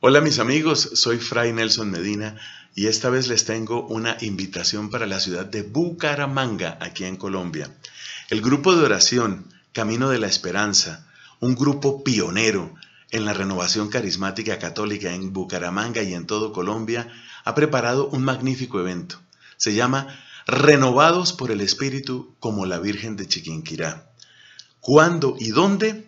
Hola mis amigos, soy Fray Nelson Medina y esta vez les tengo una invitación para la ciudad de Bucaramanga, aquí en Colombia. El grupo de oración Camino de la Esperanza, un grupo pionero en la renovación carismática católica en Bucaramanga y en todo Colombia, ha preparado un magnífico evento. Se llama Renovados por el Espíritu como la Virgen de Chiquinquirá. ¿Cuándo y dónde?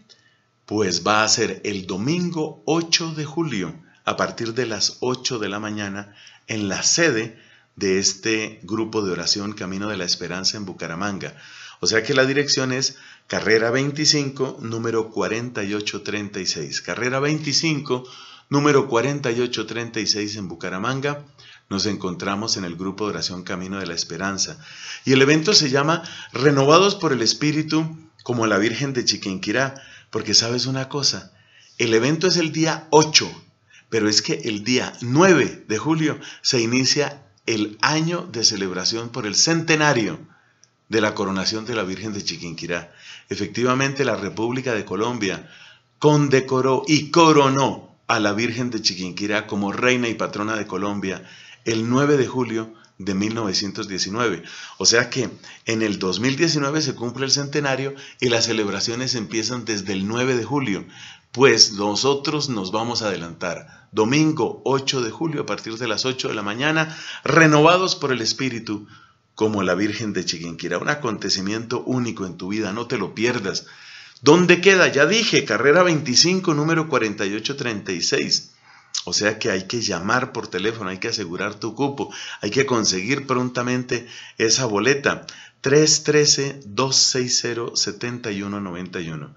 pues va a ser el domingo 8 de julio a partir de las 8 de la mañana en la sede de este grupo de oración Camino de la Esperanza en Bucaramanga. O sea que la dirección es carrera 25, número 4836. Carrera 25, número 4836 en Bucaramanga. Nos encontramos en el grupo de oración Camino de la Esperanza. Y el evento se llama Renovados por el Espíritu como la Virgen de Chiquinquirá. Porque sabes una cosa, el evento es el día 8, pero es que el día 9 de julio se inicia el año de celebración por el centenario de la coronación de la Virgen de Chiquinquirá. Efectivamente, la República de Colombia condecoró y coronó a la Virgen de Chiquinquirá como reina y patrona de Colombia el 9 de julio de 1919. O sea que en el 2019 se cumple el centenario y las celebraciones empiezan desde el 9 de julio. Pues nosotros nos vamos a adelantar. Domingo 8 de julio a partir de las 8 de la mañana, renovados por el Espíritu, como la Virgen de Chiquinquirá. Un acontecimiento único en tu vida, no te lo pierdas. ¿Dónde queda? Ya dije, carrera 25, número 4836. O sea que hay que llamar por teléfono, hay que asegurar tu cupo, hay que conseguir prontamente esa boleta. 313-260-7191.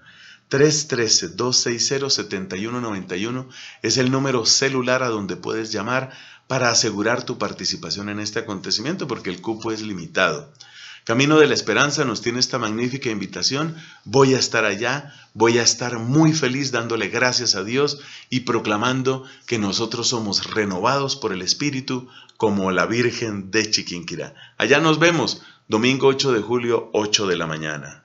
313-260-7191 es el número celular a donde puedes llamar para asegurar tu participación en este acontecimiento porque el cupo es limitado. Camino de la Esperanza nos tiene esta magnífica invitación. Voy a estar allá, voy a estar muy feliz dándole gracias a Dios y proclamando que nosotros somos renovados por el Espíritu como la Virgen de Chiquinquirá. Allá nos vemos, domingo 8 de julio, 8 de la mañana.